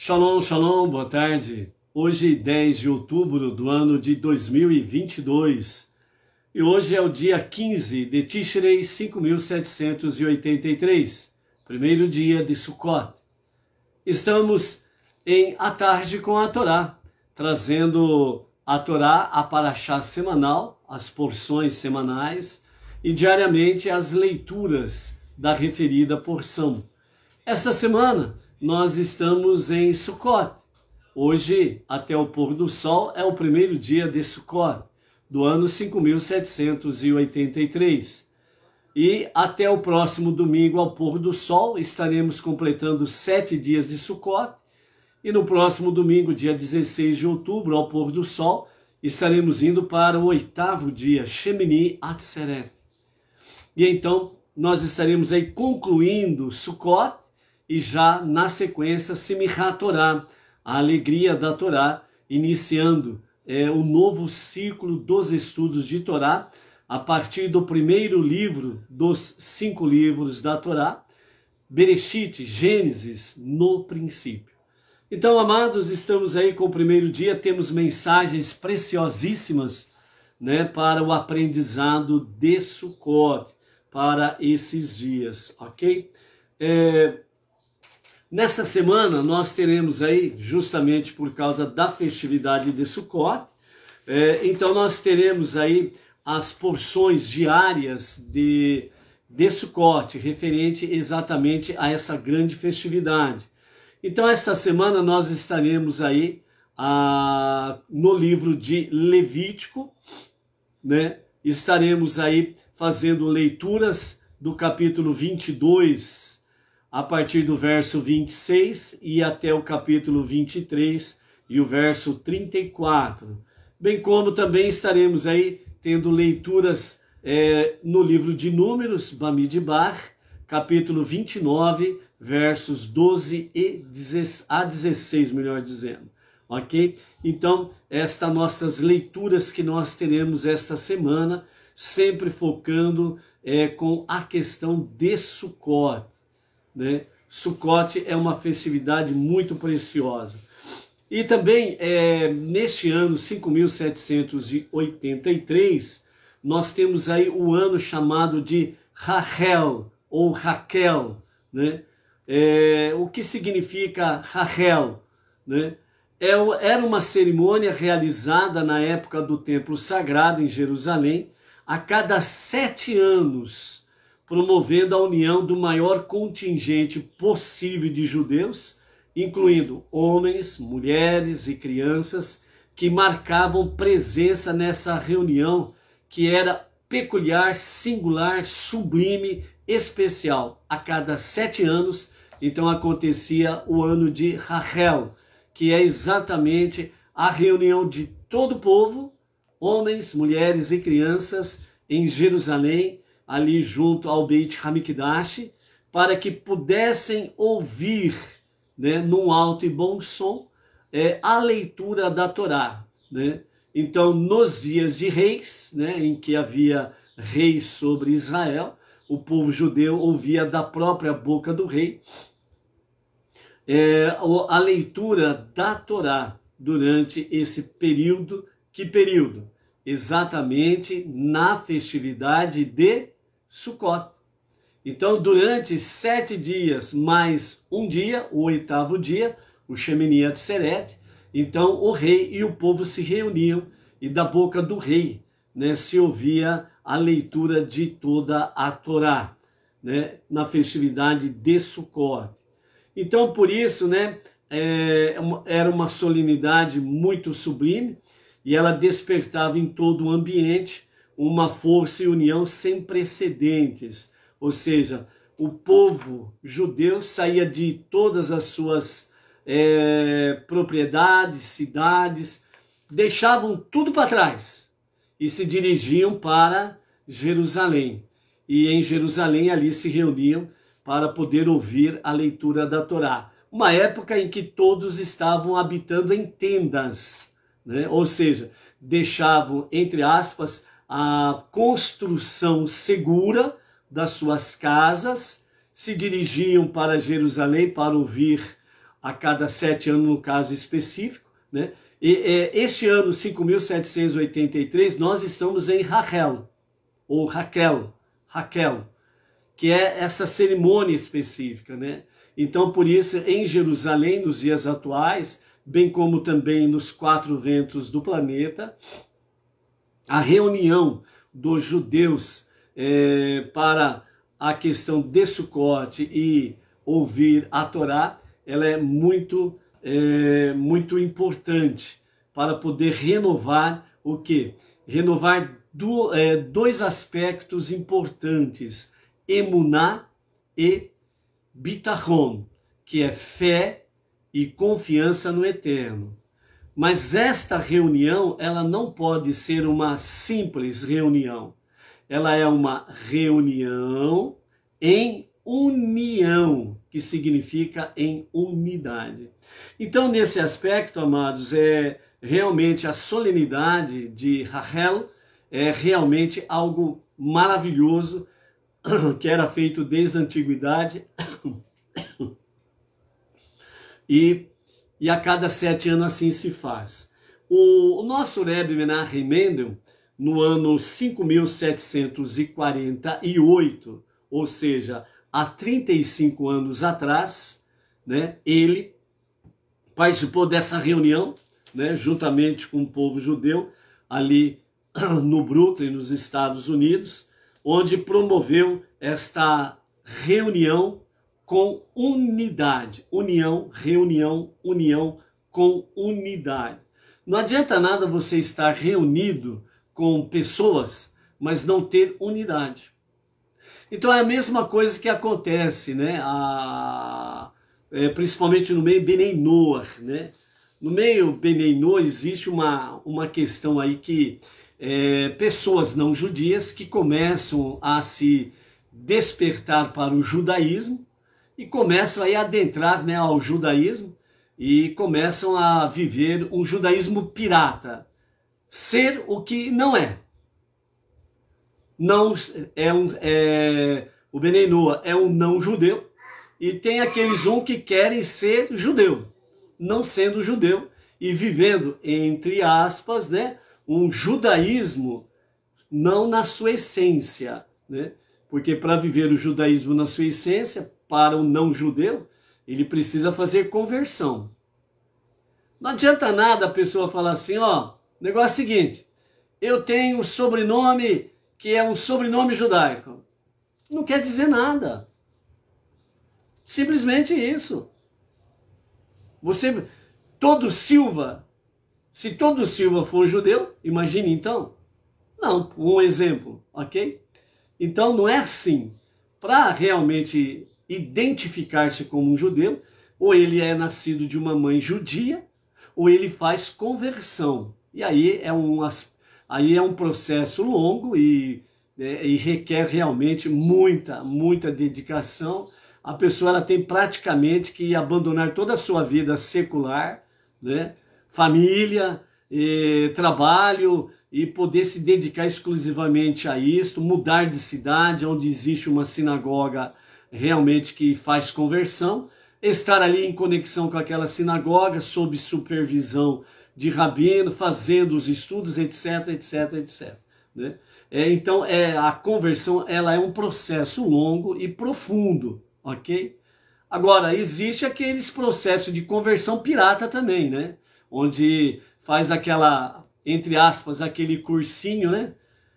Shalom, shalom, boa tarde. Hoje, 10 de outubro do ano de 2022. E hoje é o dia 15 de Tishrei 5783, primeiro dia de Sukkot. Estamos em A Tarde com a Torá, trazendo a Torá, a paraxá semanal, as porções semanais e diariamente as leituras da referida porção. Esta semana nós estamos em Sukkot. Hoje, até o pôr do sol, é o primeiro dia de Sukkot, do ano 5783. E até o próximo domingo, ao pôr do sol, estaremos completando sete dias de Sukkot. E no próximo domingo, dia 16 de outubro, ao pôr do sol, estaremos indo para o oitavo dia, Shemini Atzeret. E então, nós estaremos aí concluindo Sukkot, e já na sequência Simchat Torá, a alegria da Torá, iniciando é, o novo ciclo dos estudos de Torá, a partir do primeiro livro dos cinco livros da Torá, Bereshit, Gênesis, no princípio. Então, amados, estamos aí com o primeiro dia, temos mensagens preciosíssimas né, para o aprendizado de Sukkot, para esses dias, ok? É, Nesta semana nós teremos aí, justamente por causa da festividade de Sukkot, é, então nós teremos aí as porções diárias de, de Sukkot, referente exatamente a essa grande festividade. Então esta semana nós estaremos aí a, no livro de Levítico, né? Estaremos aí fazendo leituras do capítulo 22 a partir do verso 26 e até o capítulo 23 e o verso 34. Bem como também estaremos aí tendo leituras é, no livro de Números, Bamidbar, capítulo 29, versos 12 e 10, a 16, melhor dizendo. Ok? Então, estas nossas leituras que nós teremos esta semana, sempre focando é, com a questão de Sucote. Né? Sucote é uma festividade muito preciosa. E também, é, neste ano, 5.783, nós temos aí o ano chamado de Rahel, ou Raquel, né? É, o que significa Rahel, né? É, era uma cerimônia realizada na época do Templo Sagrado em Jerusalém, a cada sete anos, promovendo a união do maior contingente possível de judeus, incluindo homens, mulheres e crianças, que marcavam presença nessa reunião que era peculiar, singular, sublime, especial. A cada sete anos, então acontecia o ano de Rachel, que é exatamente a reunião de todo o povo, homens, mulheres e crianças, em Jerusalém, ali junto ao Beit Hamikdash, para que pudessem ouvir, né, num alto e bom som, é, a leitura da Torá. Né? Então, nos dias de reis, né, em que havia reis sobre Israel, o povo judeu ouvia da própria boca do rei é, a leitura da Torá durante esse período. Que período? Exatamente na festividade de Sucote. Então, durante sete dias mais um dia, o oitavo dia, o Shemini Atzeret, então o rei e o povo se reuniam e da boca do rei né, se ouvia a leitura de toda a Torá né, na festividade de Sukkot. Então, por isso, né, é, é era uma solenidade muito sublime e ela despertava em todo o ambiente uma força e união sem precedentes, ou seja, o povo judeu saía de todas as suas é, propriedades, cidades, deixavam tudo para trás e se dirigiam para Jerusalém. E em Jerusalém ali se reuniam para poder ouvir a leitura da Torá. Uma época em que todos estavam habitando em tendas, né? ou seja, deixavam, entre aspas, a construção segura das suas casas, se dirigiam para Jerusalém para ouvir a cada sete anos, no caso específico. Né? E, é, este ano, 5.783, nós estamos em Raquel, ou Raquel, Raquel, que é essa cerimônia específica. Né? Então, por isso, em Jerusalém, nos dias atuais, bem como também nos quatro ventos do planeta, a reunião dos judeus é, para a questão de Sucote e ouvir a Torá, ela é muito, é, muito importante para poder renovar o que? Renovar do, é, dois aspectos importantes, emuná e bitachon, que é fé e confiança no eterno. Mas esta reunião, ela não pode ser uma simples reunião. Ela é uma reunião em união, que significa em unidade. Então, nesse aspecto, amados, é realmente a solenidade de Rahel é realmente algo maravilhoso que era feito desde a antiguidade. E e a cada sete anos assim se faz. O, o nosso Rebbe Menachem Mendel, no ano 5748, ou seja, há 35 anos atrás, né, ele participou dessa reunião, né, juntamente com o povo judeu, ali no Brooklyn, nos Estados Unidos, onde promoveu esta reunião com unidade. União, reunião, união com unidade. Não adianta nada você estar reunido com pessoas, mas não ter unidade. Então é a mesma coisa que acontece, né? A, é, principalmente no meio Benenoa, né? No meio Benenoa existe uma, uma questão aí que é, pessoas não judias que começam a se despertar para o judaísmo e começam aí a adentrar né, ao judaísmo e começam a viver um judaísmo pirata. Ser o que não é. Não é um é, o Benenoa é um não judeu e tem aqueles um que querem ser judeu, não sendo judeu e vivendo entre aspas, né, um judaísmo não na sua essência, né? Porque para viver o judaísmo na sua essência, para o não judeu, ele precisa fazer conversão. Não adianta nada a pessoa falar assim, ó, negócio é seguinte, eu tenho um sobrenome que é um sobrenome judaico. Não quer dizer nada. Simplesmente isso. Você, todo Silva, se todo Silva for judeu, imagine então. Não, um exemplo, ok? Então não é assim. Para realmente identificar-se como um judeu, ou ele é nascido de uma mãe judia, ou ele faz conversão. E aí é um, aí é um processo longo e, né, e requer realmente muita, muita dedicação. A pessoa ela tem praticamente que abandonar toda a sua vida secular, né? família, trabalho, e poder se dedicar exclusivamente a isto, mudar de cidade, onde existe uma sinagoga realmente que faz conversão, estar ali em conexão com aquela sinagoga, sob supervisão de rabino, fazendo os estudos, etc, etc, etc. Né? É, então, é, a conversão ela é um processo longo e profundo, ok? Agora, existe aqueles processos de conversão pirata também, né? Onde faz aquela, entre aspas, aquele cursinho, né?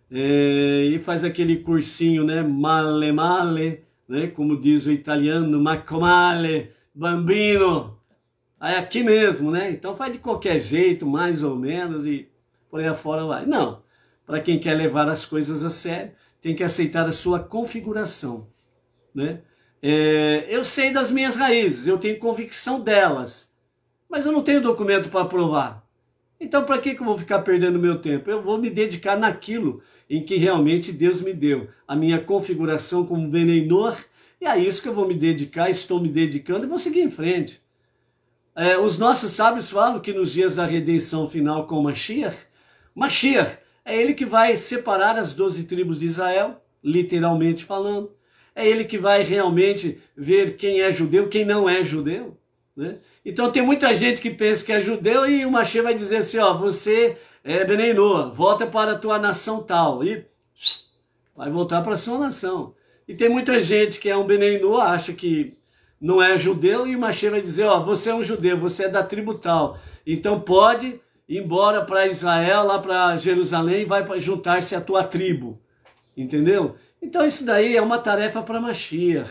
É, e faz aquele cursinho, né? Male, male, né? como diz o italiano, macomale, bambino, é aqui mesmo, né? Então faz de qualquer jeito, mais ou menos, e por aí afora vai. Não, para quem quer levar as coisas a sério, tem que aceitar a sua configuração, né? É, eu sei das minhas raízes, eu tenho convicção delas, mas eu não tenho documento para provar. Então, para que, que eu vou ficar perdendo meu tempo? Eu vou me dedicar naquilo em que realmente Deus me deu, a minha configuração como Beneinor, e é isso que eu vou me dedicar, estou me dedicando e vou seguir em frente. É, os nossos sábios falam que nos dias da redenção final com Mashiach, Mashiach é ele que vai separar as doze tribos de Israel, literalmente falando. É ele que vai realmente ver quem é judeu, quem não é judeu. Né? Então tem muita gente que pensa que é judeu e o Machê vai dizer assim, ó, você é Benenoa, volta para a tua nação tal e vai voltar para a sua nação. E tem muita gente que é um Benenoa, acha que não é judeu e o Machê vai dizer, ó, você é um judeu, você é da tribo tal, então pode ir embora para Israel, lá para Jerusalém e vai juntar-se à tua tribo, entendeu? Então isso daí é uma tarefa para machê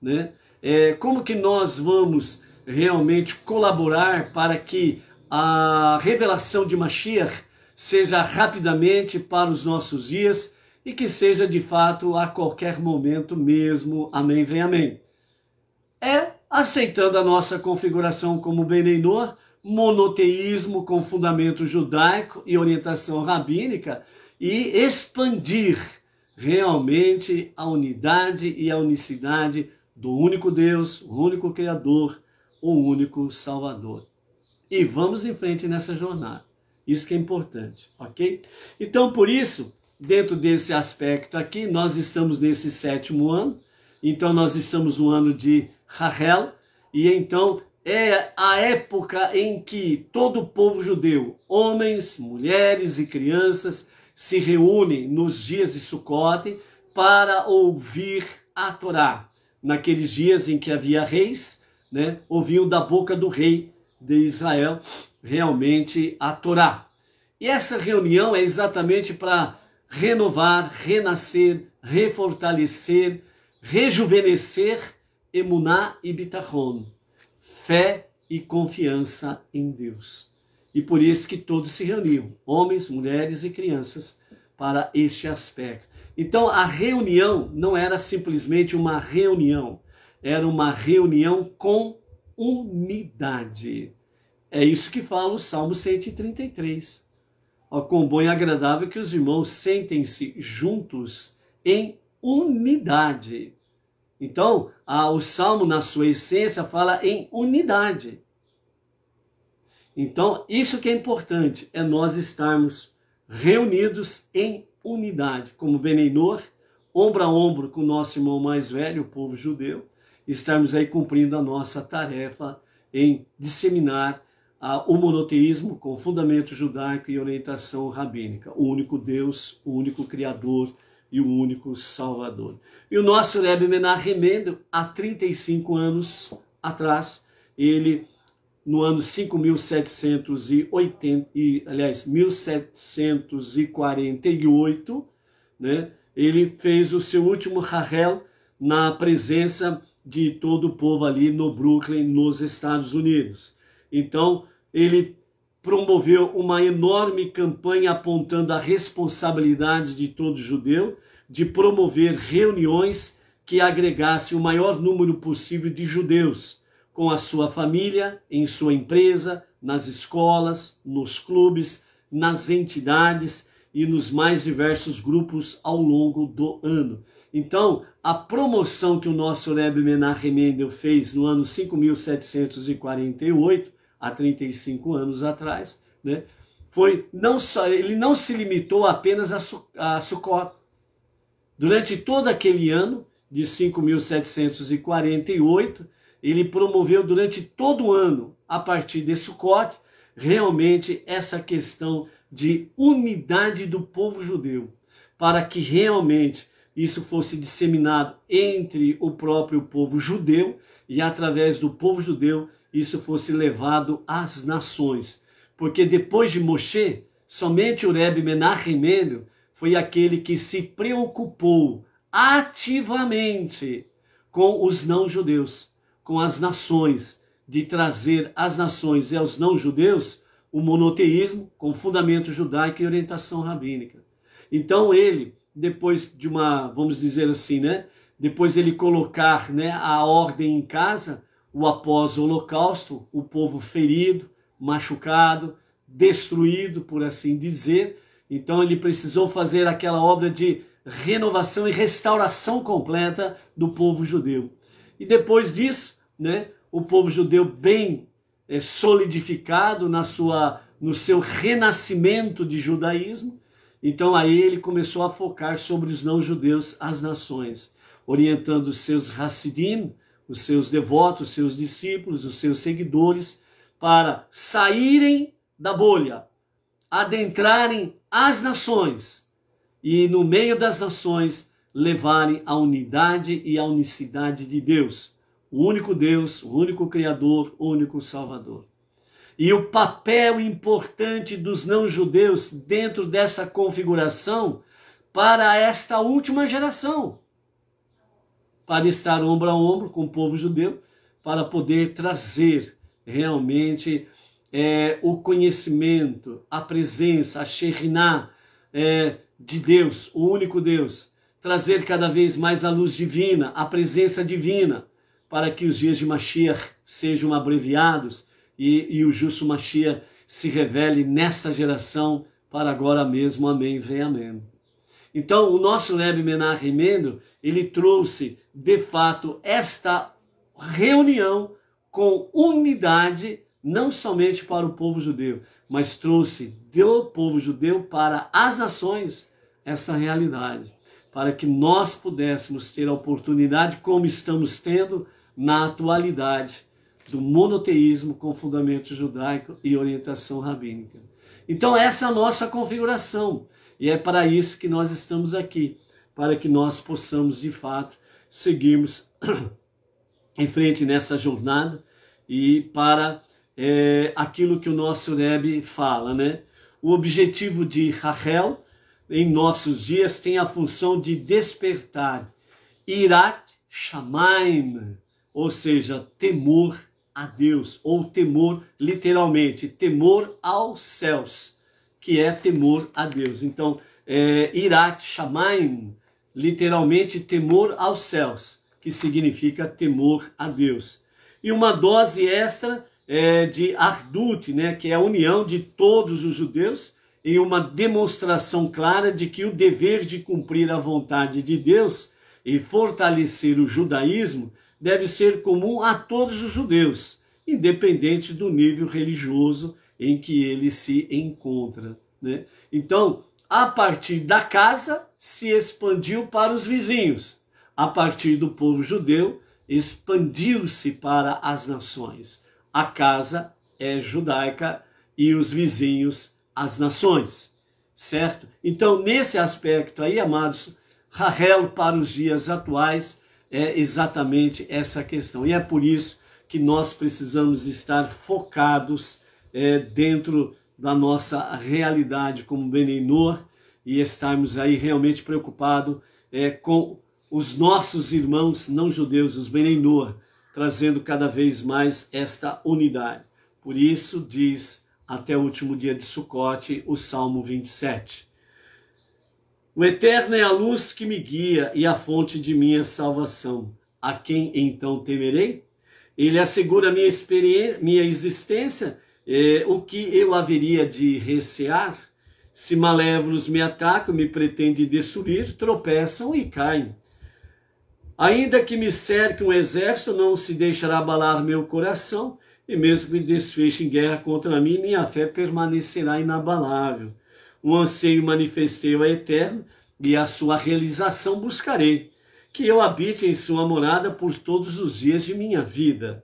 né? É, como que nós vamos realmente colaborar para que a revelação de Mashiach seja rapidamente para os nossos dias e que seja de fato a qualquer momento mesmo. Amém, vem amém. É aceitando a nossa configuração como Beneinor, monoteísmo com fundamento judaico e orientação rabínica e expandir realmente a unidade e a unicidade do único Deus, o único Criador, o único Salvador. E vamos em frente nessa jornada. Isso que é importante, ok? Então, por isso, dentro desse aspecto aqui, nós estamos nesse sétimo ano, então nós estamos no ano de Rahel, e então é a época em que todo o povo judeu, homens, mulheres e crianças, se reúnem nos dias de Sucote para ouvir a Torá. Naqueles dias em que havia reis, né, ouviu da boca do rei de Israel realmente a Torá. E essa reunião é exatamente para renovar, renascer, refortalecer, rejuvenescer emuná e bitachon, fé e confiança em Deus. E por isso que todos se reuniam, homens, mulheres e crianças, para este aspecto. Então a reunião não era simplesmente uma reunião, era uma reunião com unidade. É isso que fala o Salmo 133. Ó, quão bom e agradável que os irmãos sentem-se juntos em unidade. Então, a, o Salmo, na sua essência, fala em unidade. Então, isso que é importante, é nós estarmos reunidos em unidade, como Beneinor, ombro a ombro com o nosso irmão mais velho, o povo judeu, estarmos aí cumprindo a nossa tarefa em disseminar ah, o monoteísmo com fundamento judaico e orientação rabínica. O único Deus, o único Criador e o único Salvador. E o nosso Rebbe Menachem Mendel, há 35 anos atrás, ele no ano 5780, aliás, 1748, né, ele fez o seu último Rahel na presença de todo o povo ali no Brooklyn, nos Estados Unidos. Então, ele promoveu uma enorme campanha apontando a responsabilidade de todo judeu de promover reuniões que agregassem o maior número possível de judeus com a sua família, em sua empresa, nas escolas, nos clubes, nas entidades e nos mais diversos grupos ao longo do ano. Então, a promoção que o nosso Rebbe Menachem Mendel fez no ano 5748, há 35 anos atrás, né, foi não só, ele não se limitou apenas a, a Sukkot. Durante todo aquele ano, de 5748, ele promoveu durante todo o ano, a partir de Sukkot, realmente essa questão de unidade do povo judeu, para que realmente isso fosse disseminado entre o próprio povo judeu e através do povo judeu isso fosse levado às nações. Porque depois de Moshe, somente o Rebbe Menachem Mendel foi aquele que se preocupou ativamente com os não-judeus, com as nações, de trazer às nações e aos não-judeus o monoteísmo com fundamento judaico e orientação rabínica. Então ele, depois de uma, vamos dizer assim, né, depois ele colocar, né, a ordem em casa, o após o holocausto, o povo ferido, machucado, destruído, por assim dizer, então ele precisou fazer aquela obra de renovação e restauração completa do povo judeu. E depois disso, né, o povo judeu bem é, solidificado na sua, no seu renascimento de judaísmo. Então aí ele começou a focar sobre os não-judeus, as nações, orientando os seus Hassidim, os seus devotos, os seus discípulos, os seus seguidores, para saírem da bolha, adentrarem as nações e, no meio das nações, levarem a unidade e a unicidade de Deus o único Deus, o único Criador, o único Salvador. E o papel importante dos não-judeus dentro dessa configuração para esta última geração, para estar ombro a ombro com o povo judeu, para poder trazer realmente é, o conhecimento, a presença, a Shekhinah é, de Deus, o único Deus, trazer cada vez mais a luz divina, a presença divina para que os dias de Mashiach sejam abreviados e, e o justo Mashiach se revele nesta geração para agora mesmo. Amém, vem amém. Então, o nosso Leb Menachem Mendo, ele trouxe, de fato, esta reunião com unidade, não somente para o povo judeu, mas trouxe do povo judeu para as nações essa realidade, para que nós pudéssemos ter a oportunidade, como estamos tendo, na atualidade do monoteísmo com fundamento judaico e orientação rabínica. Então, essa é a nossa configuração, e é para isso que nós estamos aqui, para que nós possamos, de fato, seguirmos em frente nessa jornada e para é, aquilo que o nosso Rebbe fala, né? O objetivo de Rahel em nossos dias tem a função de despertar Irat Shamaim, ou seja, temor a Deus, ou temor, literalmente, temor aos céus, que é temor a Deus. Então, é, irat shamaim, literalmente, temor aos céus, que significa temor a Deus. E uma dose extra é, de ardut, né, que é a união de todos os judeus, em uma demonstração clara de que o dever de cumprir a vontade de Deus e fortalecer o judaísmo deve ser comum a todos os judeus, independente do nível religioso em que ele se encontra. Né? Então, a partir da casa, se expandiu para os vizinhos. A partir do povo judeu, expandiu-se para as nações. A casa é judaica e os vizinhos, as nações. Certo? Então, nesse aspecto aí, amados, Rahel para os dias atuais é exatamente essa questão. E é por isso que nós precisamos estar focados é, dentro da nossa realidade como Benenor e estarmos aí realmente preocupados é, com os nossos irmãos não judeus, os Benenor, trazendo cada vez mais esta unidade. Por isso diz até o último dia de Sucote o Salmo 27. O Eterno é a luz que me guia e a fonte de minha salvação. A quem então temerei? Ele assegura minha, minha existência. Eh, o que eu haveria de recear? Se malévolos me atacam, me pretendem destruir, tropeçam e caem. Ainda que me cerque um exército, não se deixará abalar meu coração, e mesmo que me desfeche em guerra contra mim, minha fé permanecerá inabalável o anseio manifestei ao eterno e a sua realização buscarei, que eu habite em sua morada por todos os dias de minha vida,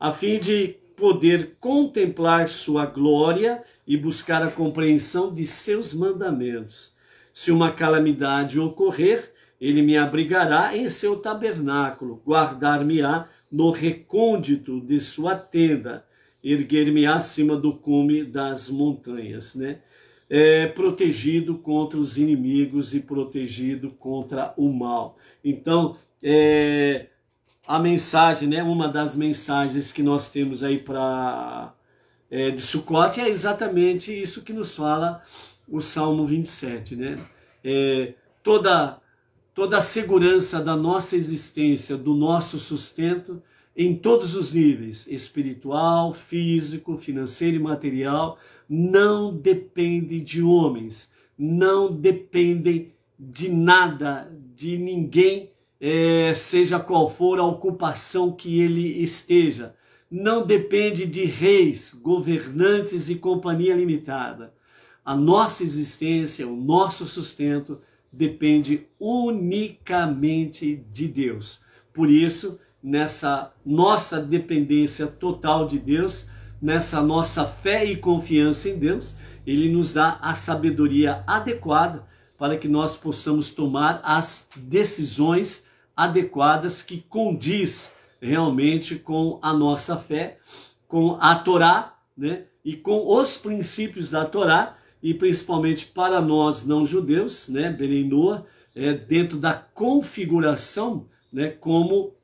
a fim de poder contemplar sua glória e buscar a compreensão de seus mandamentos. Se uma calamidade ocorrer, ele me abrigará em seu tabernáculo, guardar-me-á no recôndito de sua tenda, erguer-me acima do cume das montanhas, né? é, protegido contra os inimigos e protegido contra o mal. Então, é, a mensagem, né, uma das mensagens que nós temos aí para é, de Sucote é exatamente isso que nos fala o Salmo 27, né? É, toda toda a segurança da nossa existência, do nosso sustento em todos os níveis, espiritual, físico, financeiro e material, não dependem de homens, não dependem de nada, de ninguém, é, seja qual for a ocupação que ele esteja. Não depende de reis, governantes e companhia limitada. A nossa existência, o nosso sustento depende unicamente de Deus. Por isso, nessa nossa dependência total de Deus, nessa nossa fé e confiança em Deus, ele nos dá a sabedoria adequada para que nós possamos tomar as decisões adequadas que condiz realmente com a nossa fé, com a Torá, né? E com os princípios da Torá e principalmente para nós não judeus, né? Berenoa, é dentro da configuração, né? Como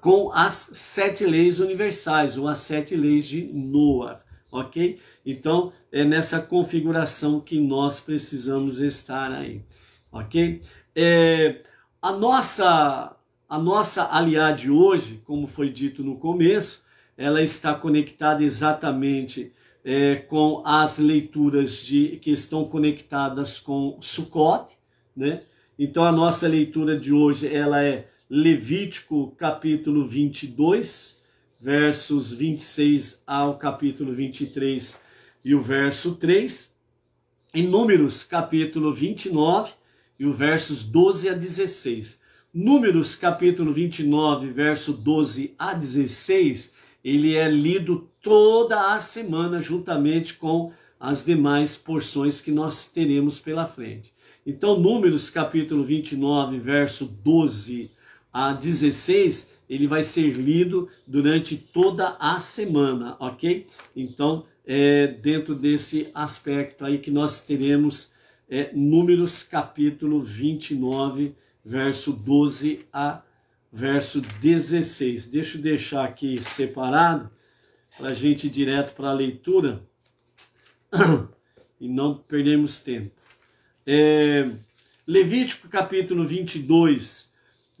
com as sete leis universais, ou as sete leis de Noah, ok? Então, é nessa configuração que nós precisamos estar aí, ok? É, a nossa a nossa aliá de hoje, como foi dito no começo, ela está conectada exatamente é, com as leituras de que estão conectadas com Sukkot, né? Então a nossa leitura de hoje ela é Levítico capítulo 22, versos 26 ao capítulo 23 e o verso 3, e Números capítulo 29 e os versos 12 a 16. Números capítulo 29, verso 12 a 16, ele é lido toda a semana juntamente com as demais porções que nós teremos pela frente. Então, Números capítulo 29, verso 12 a 16, ele vai ser lido durante toda a semana, ok? Então, é dentro desse aspecto aí que nós teremos é, Números capítulo 29, verso 12 a verso 16. Deixa eu deixar aqui separado para a gente ir direto para a leitura e não perdermos tempo. É, Levítico capítulo 22,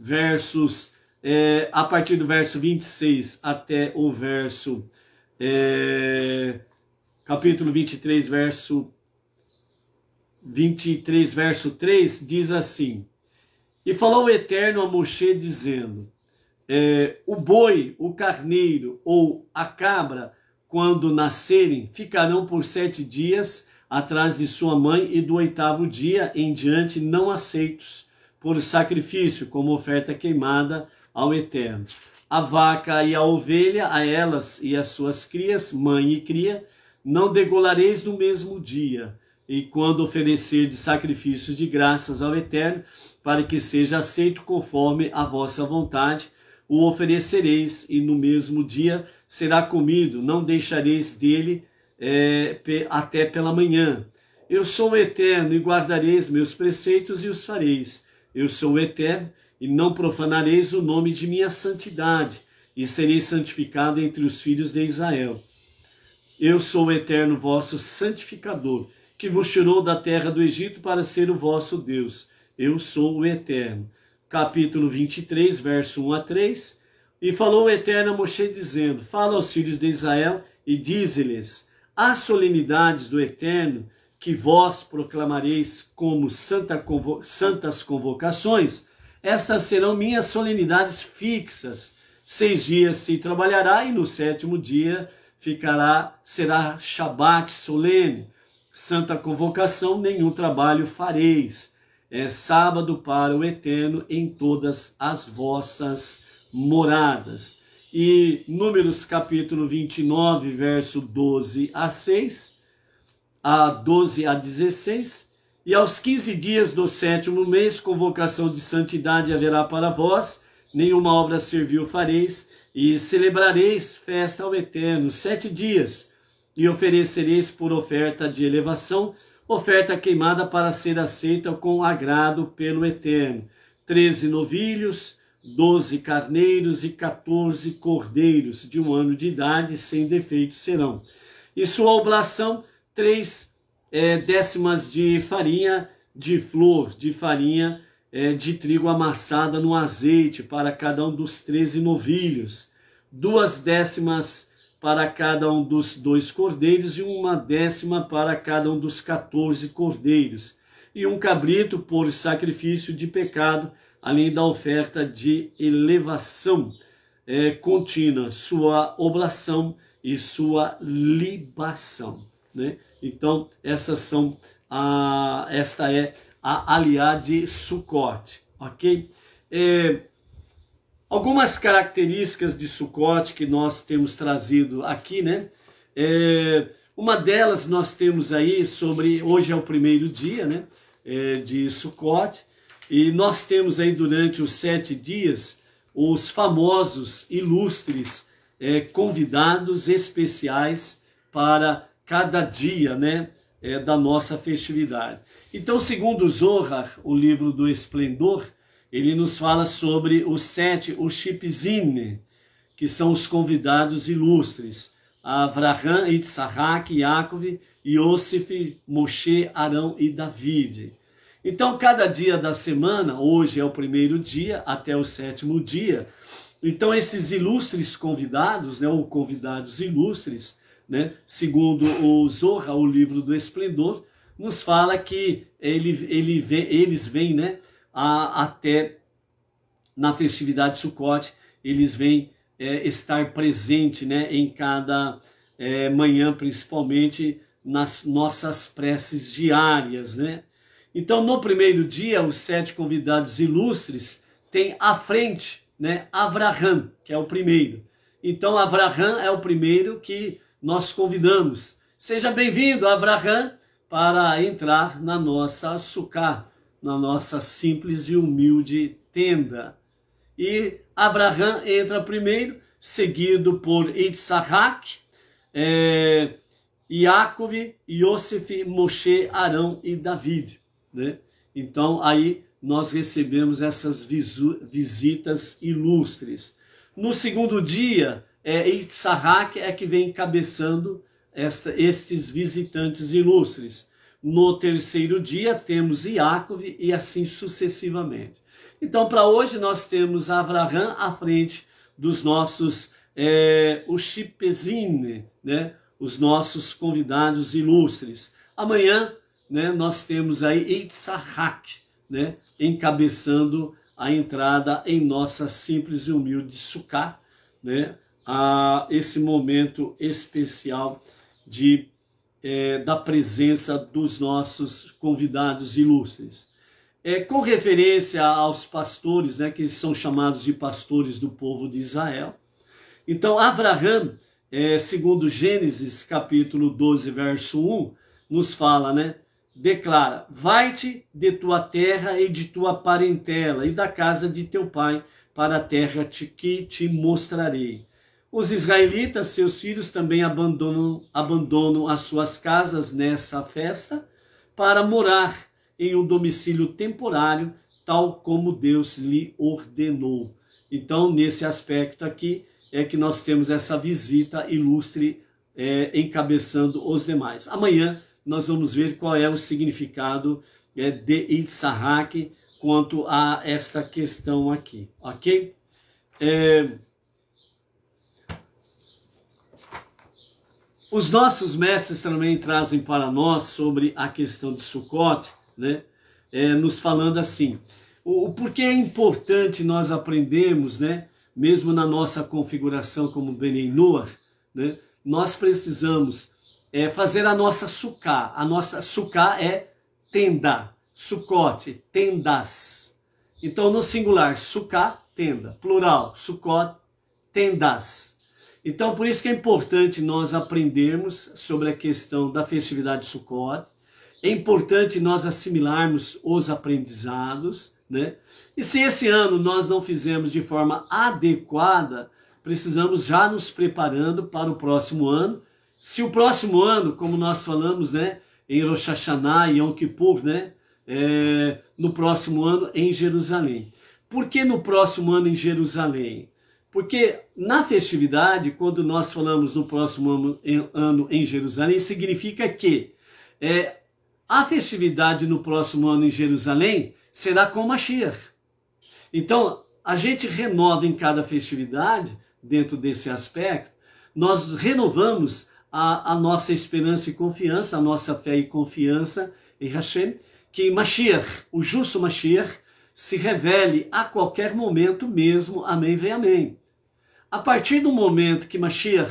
versos, é, a partir do verso 26 até o verso, é, capítulo 23, verso 23, verso 3, diz assim, E falou o Eterno a Moshe, dizendo, é, o boi, o carneiro ou a cabra, quando nascerem, ficarão por sete dias atrás de sua mãe e do oitavo dia em diante não aceitos por sacrifício, como oferta queimada ao Eterno. A vaca e a ovelha, a elas e as suas crias, mãe e cria, não degolareis no mesmo dia, e quando oferecer de sacrifício de graças ao Eterno, para que seja aceito conforme a vossa vontade, o oferecereis, e no mesmo dia será comido, não deixareis dele é, até pela manhã. Eu sou o Eterno, e guardareis meus preceitos e os fareis eu sou eterno, e não profanareis o nome de minha santidade, e serei santificado entre os filhos de Israel. Eu sou o eterno vosso santificador, que vos tirou da terra do Egito para ser o vosso Deus. Eu sou o eterno. Capítulo 23, verso 1 a 3. E falou o eterno a Moshe, dizendo: Fala aos filhos de Israel e dize-lhes: As solenidades do eterno que vós proclamareis como santa convo santas convocações, estas serão minhas solenidades fixas. Seis dias se trabalhará e no sétimo dia ficará será Shabat solene. Santa convocação, nenhum trabalho fareis. É sábado para o eterno em todas as vossas moradas. E Números capítulo 29, verso 12 a 6, a 12 a 16. E aos 15 dias do sétimo mês, convocação de santidade haverá para vós, nenhuma obra servil fareis, e celebrareis festa ao Eterno sete dias, e oferecereis por oferta de elevação, oferta queimada para ser aceita com agrado pelo Eterno. Treze novilhos, doze carneiros e quatorze cordeiros de um ano de idade, sem defeito serão. E sua oblação três é, décimas de farinha de flor, de farinha é, de trigo amassada no azeite para cada um dos 13 novilhos, duas décimas para cada um dos dois cordeiros e uma décima para cada um dos 14 cordeiros, e um cabrito por sacrifício de pecado, além da oferta de elevação é, contínua, sua oblação e sua libação. Né? Então, essas são a, esta é a aliá de Sucote, ok? É, algumas características de Sucote que nós temos trazido aqui, né? É, uma delas nós temos aí sobre, hoje é o primeiro dia, né? É, de Sucote, e nós temos aí durante os sete dias os famosos, ilustres, é, convidados especiais para cada dia né, é, da nossa festividade. Então, segundo Zohar, o livro do Esplendor, ele nos fala sobre os sete, os Shipzine, que são os convidados ilustres, Avraham, Yitzhak, Yaakov, Yosef, Moshe, Arão e David. Então, cada dia da semana, hoje é o primeiro dia até o sétimo dia, então esses ilustres convidados, né, ou convidados ilustres, né? segundo o Zorra, o livro do Esplendor, nos fala que ele, ele vê, eles vêm né, a, até na festividade de Sukkot, eles vêm é, estar presente né, em cada é, manhã, principalmente nas nossas preces diárias. Né? Então, no primeiro dia, os sete convidados ilustres têm à frente né, Avraham, que é o primeiro. Então, Avraham é o primeiro que nós convidamos. Seja bem-vindo, Abraham, para entrar na nossa açúcar, na nossa simples e humilde tenda. E Abraham entra primeiro, seguido por Itzahak, é, Yaakov, Yosef, Moshe, Arão e David. Né? Então, aí nós recebemos essas visitas ilustres. No segundo dia, é, Itzahak é que vem encabeçando esta, estes visitantes ilustres. No terceiro dia temos Iakov e assim sucessivamente. Então, para hoje, nós temos Avraham à frente dos nossos é, Ushipezine, né? os nossos convidados ilustres. Amanhã né, nós temos aí Itzahak, né, encabeçando a entrada em nossa simples e humilde Sukkah, né, a esse momento especial de, é, da presença dos nossos convidados ilustres. É, com referência aos pastores, né, que são chamados de pastores do povo de Israel. Então, Abraham, é, segundo Gênesis capítulo 12, verso 1, nos fala, né? Declara: Vai-te de tua terra e de tua parentela e da casa de teu pai para a terra que te mostrarei. Os israelitas, seus filhos, também abandonam, abandonam as suas casas nessa festa para morar em um domicílio temporário, tal como Deus lhe ordenou. Então, nesse aspecto aqui, é que nós temos essa visita ilustre é, encabeçando os demais. Amanhã nós vamos ver qual é o significado é, de Itzahak quanto a esta questão aqui, ok? É, Os nossos mestres também trazem para nós sobre a questão de Sukkot, né? É, nos falando assim, o, o porquê é importante nós aprendermos, né? mesmo na nossa configuração como Benenoa, né? nós precisamos é, fazer a nossa sucá. A nossa sucá é tenda, sucote, tendas. Então, no singular, sucá, tenda. Plural, sucote, tendas. Então, por isso que é importante nós aprendermos sobre a questão da festividade Sukkot, é importante nós assimilarmos os aprendizados, né? E se esse ano nós não fizemos de forma adequada, precisamos já nos preparando para o próximo ano. Se o próximo ano, como nós falamos, né, em Rosh Hashanah e Yom Kippur, né, é, no próximo ano em Jerusalém. Por que no próximo ano em Jerusalém? Porque na festividade, quando nós falamos no próximo ano em, ano em Jerusalém, significa que é, a festividade no próximo ano em Jerusalém será com Mashiach. Então, a gente renova em cada festividade, dentro desse aspecto, nós renovamos a, a nossa esperança e confiança, a nossa fé e confiança em Hashem, que Mashiach, o justo Mashiach, se revele a qualquer momento mesmo. Amém, vem amém. A partir do momento que Mashiach,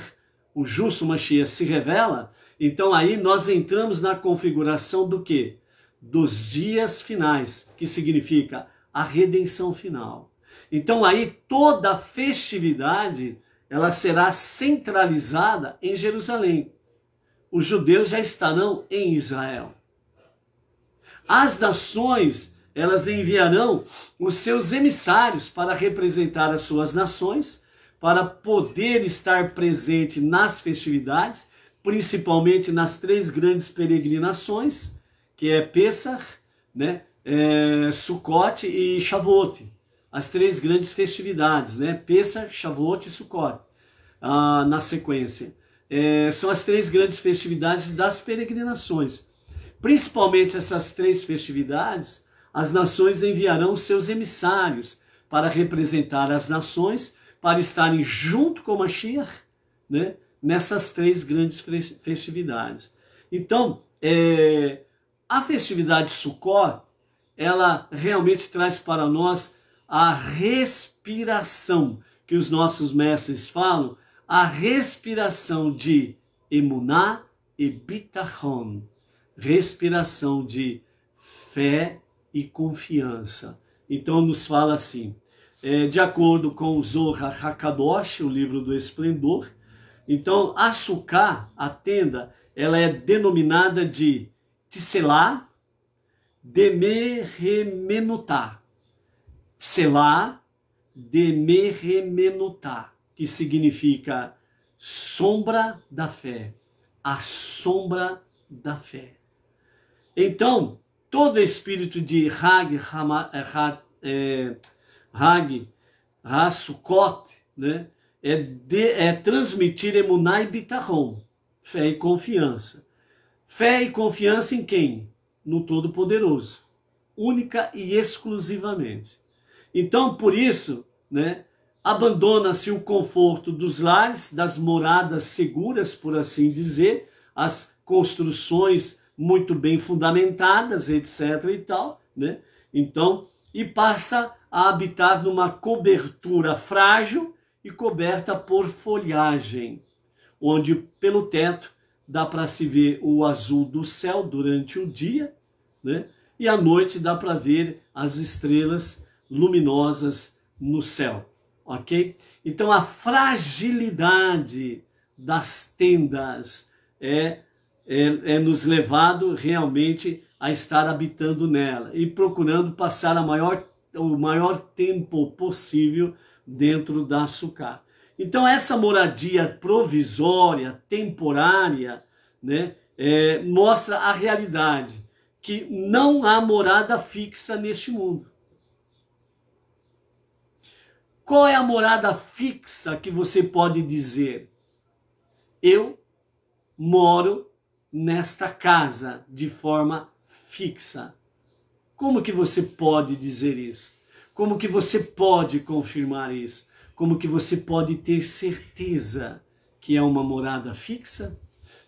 o justo Mashiach, se revela, então aí nós entramos na configuração do quê? Dos dias finais, que significa a redenção final. Então aí toda a festividade ela será centralizada em Jerusalém. Os judeus já estarão em Israel. As nações elas enviarão os seus emissários para representar as suas nações para poder estar presente nas festividades, principalmente nas três grandes peregrinações, que é Pessah, né, é, e Chavote. as três grandes festividades, né, Pessah, Shavuot e Sucote, ah, na sequência. É, são as três grandes festividades das peregrinações. Principalmente essas três festividades, as nações enviarão seus emissários para representar as nações para estarem junto com Mashiach, né? Nessas três grandes festividades. Então, é, a festividade Sukkot, ela realmente traz para nós a respiração que os nossos mestres falam, a respiração de emuná e bitachon, respiração de fé e confiança. Então nos fala assim: é, de acordo com o Zohar Hakadosh, o livro do esplendor. Então, a a tenda, ela é denominada de Tselá Demeremenutá. Tselá Demeremenutá, que significa sombra da fé. A sombra da fé. Então, todo espírito de Hag, Hama, é, Hag, Rassukot, né? É, de, é transmitir emunai bitachon, fé e confiança. Fé e confiança em quem? No Todo-Poderoso, única e exclusivamente. Então, por isso, né, abandona-se o conforto dos lares, das moradas seguras, por assim dizer, as construções muito bem fundamentadas, etc. e tal, né? Então, e passa a habitar numa cobertura frágil e coberta por folhagem, onde pelo teto dá para se ver o azul do céu durante o dia, né? E à noite dá para ver as estrelas luminosas no céu, ok? Então a fragilidade das tendas é, é, é nos levado realmente a estar habitando nela e procurando passar a maior, o maior tempo possível dentro da sucá. Então, essa moradia provisória, temporária, né, é, mostra a realidade que não há morada fixa neste mundo. Qual é a morada fixa que você pode dizer? Eu moro nesta casa de forma fixa. Como que você pode dizer isso? Como que você pode confirmar isso? Como que você pode ter certeza que é uma morada fixa?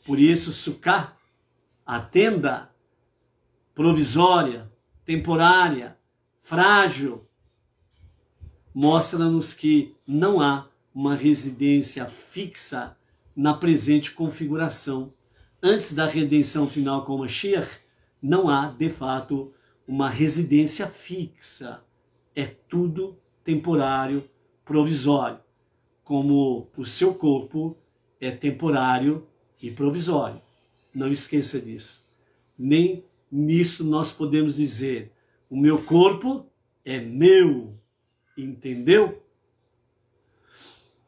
Por isso, sucá, a tenda provisória, temporária, frágil, mostra-nos que não há uma residência fixa na presente configuração. Antes da redenção final com Mashiach, não há, de fato, uma residência fixa. É tudo temporário, provisório, como o seu corpo é temporário e provisório. Não esqueça disso. Nem nisso nós podemos dizer: o meu corpo é meu. Entendeu?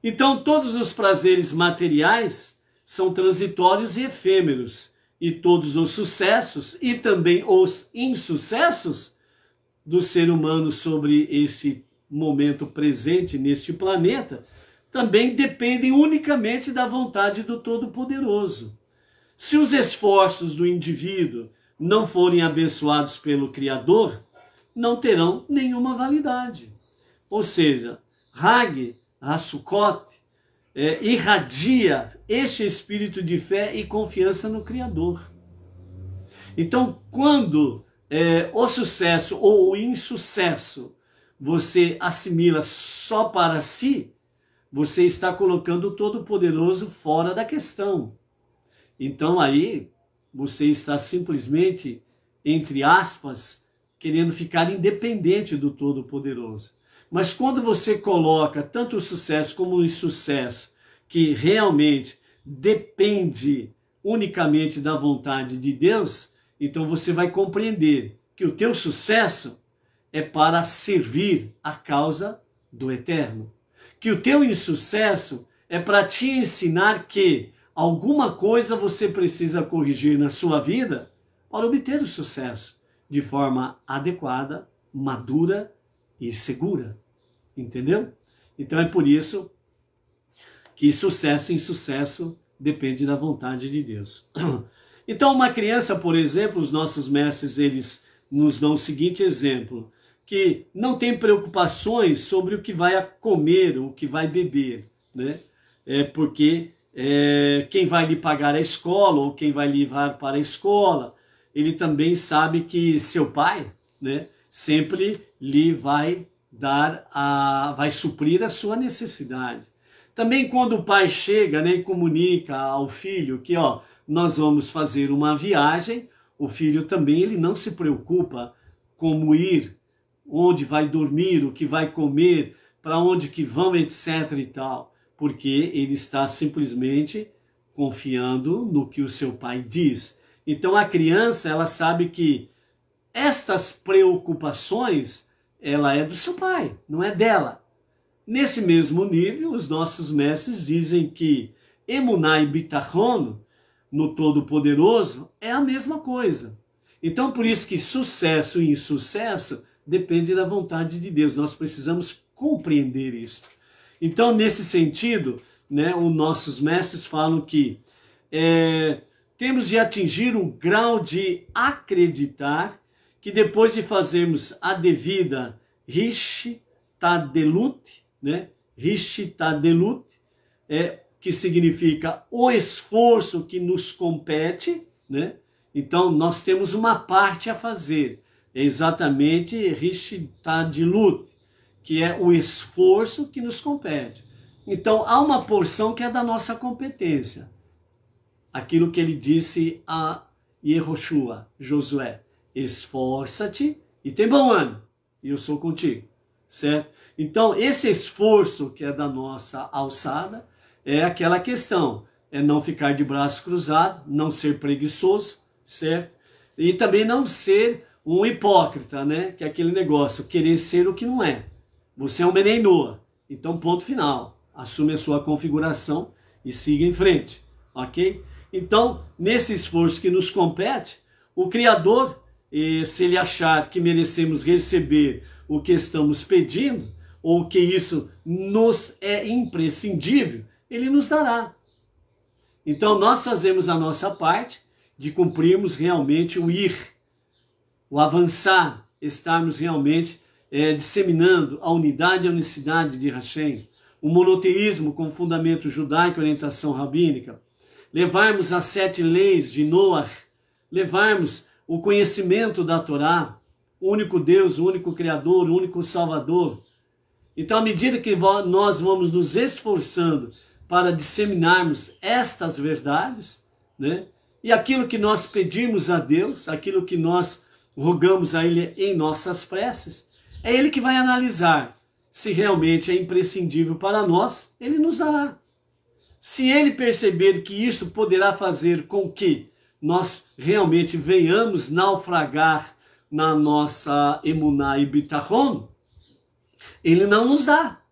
Então, todos os prazeres materiais são transitórios e efêmeros e todos os sucessos e também os insucessos do ser humano sobre esse momento presente neste planeta também dependem unicamente da vontade do Todo-Poderoso. Se os esforços do indivíduo não forem abençoados pelo Criador, não terão nenhuma validade. Ou seja, Hag, Hassukot, é, irradia este espírito de fé e confiança no Criador. Então, quando é, o sucesso ou o insucesso você assimila só para si, você está colocando o Todo-Poderoso fora da questão. Então aí você está simplesmente, entre aspas, querendo ficar independente do Todo-Poderoso. Mas quando você coloca tanto o sucesso como o insucesso, que realmente depende unicamente da vontade de Deus, então você vai compreender que o teu sucesso é para servir a causa do eterno. Que o teu insucesso é para te ensinar que alguma coisa você precisa corrigir na sua vida para obter o sucesso de forma adequada, madura e segura. Entendeu? Então é por isso que sucesso em sucesso depende da vontade de Deus. Então uma criança, por exemplo, os nossos mestres eles nos dão o seguinte exemplo, que não tem preocupações sobre o que vai comer o que vai beber, né? É porque é, quem vai lhe pagar a escola ou quem vai levar para a escola, ele também sabe que seu pai, né, sempre lhe vai dar a vai suprir a sua necessidade. Também quando o pai chega, né, e comunica ao filho que, ó, nós vamos fazer uma viagem, o filho também ele não se preocupa como ir, onde vai dormir, o que vai comer, para onde que vão, etc e tal, porque ele está simplesmente confiando no que o seu pai diz. Então a criança, ela sabe que estas preocupações ela é do seu pai, não é dela. Nesse mesmo nível, os nossos mestres dizem que Emunai Bitachon, no Todo-Poderoso, é a mesma coisa. Então, por isso que sucesso e insucesso depende da vontade de Deus. Nós precisamos compreender isso. Então, nesse sentido, né, os nossos mestres falam que é, temos de atingir um grau de acreditar que depois de fazermos a devida Rishtadelut, né? Rishtadelut, é, que significa o esforço que nos compete, né? Então, nós temos uma parte a fazer, é exatamente Rishtadelut, que é o esforço que nos compete. Então, há uma porção que é da nossa competência. Aquilo que ele disse a Yehoshua, Josué esforça-te e tem bom ano. e eu sou contigo, certo? Então, esse esforço que é da nossa alçada é aquela questão, é não ficar de braço cruzado, não ser preguiçoso, certo? E também não ser um hipócrita, né? Que é aquele negócio, querer ser o que não é. Você é um menenoa. Então, ponto final. Assume a sua configuração e siga em frente, ok? Então, nesse esforço que nos compete, o Criador e se ele achar que merecemos receber o que estamos pedindo, ou que isso nos é imprescindível, ele nos dará. Então nós fazemos a nossa parte de cumprirmos realmente o ir, o avançar, estarmos realmente é, disseminando a unidade e a unicidade de Hashem, o monoteísmo com fundamento judaico e orientação rabínica, levarmos as sete leis de Noah, levarmos o conhecimento da Torá, o único Deus, o único Criador, o único Salvador. Então, à medida que nós vamos nos esforçando para disseminarmos estas verdades, né? E aquilo que nós pedimos a Deus, aquilo que nós rogamos a Ele em nossas preces, é Ele que vai analisar se realmente é imprescindível para nós, Ele nos dará. Se Ele perceber que isto poderá fazer com que nós realmente venhamos naufragar na nossa emuná e bitachon, ele não nos dá.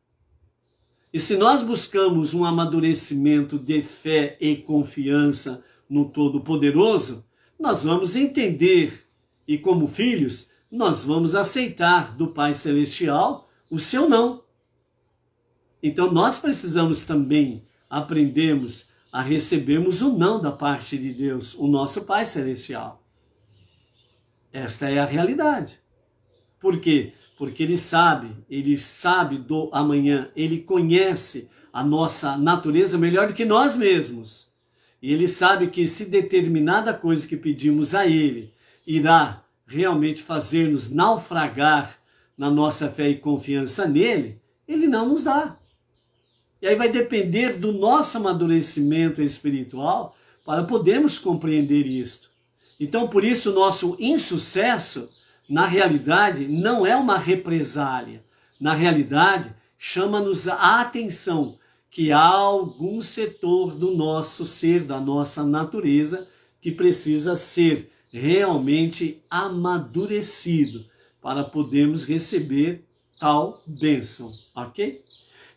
E se nós buscamos um amadurecimento de fé e confiança no Todo-Poderoso, nós vamos entender e, como filhos, nós vamos aceitar do Pai Celestial o seu não. Então, nós precisamos também aprendermos a recebermos o não da parte de Deus, o nosso Pai Celestial. Esta é a realidade. Por quê? Porque ele sabe, ele sabe do amanhã, ele conhece a nossa natureza melhor do que nós mesmos. E ele sabe que se determinada coisa que pedimos a ele irá realmente fazer-nos naufragar na nossa fé e confiança nele, ele não nos dá. E aí vai depender do nosso amadurecimento espiritual para podermos compreender isto. Então, por isso, o nosso insucesso, na realidade, não é uma represália. Na realidade, chama-nos a atenção que há algum setor do nosso ser, da nossa natureza, que precisa ser realmente amadurecido para podermos receber tal bênção, ok?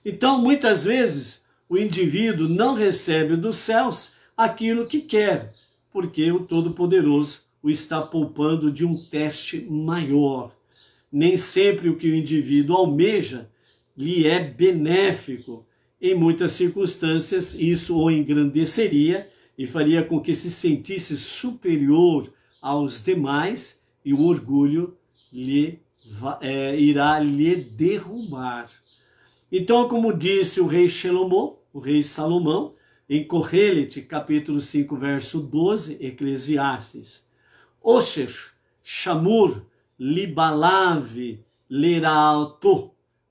Então, muitas vezes, o indivíduo não recebe dos céus aquilo que quer, porque o Todo-Poderoso o está poupando de um teste maior. Nem sempre o que o indivíduo almeja lhe é benéfico. Em muitas circunstâncias, isso o engrandeceria e faria com que se sentisse superior aos demais e o orgulho lhe, é, irá lhe derrubar. Então, como disse o rei Shalomô, o rei Salomão, em Correlet, capítulo 5, verso 12, Eclesiastes, Osher, Shamur, Libalave, Leralto,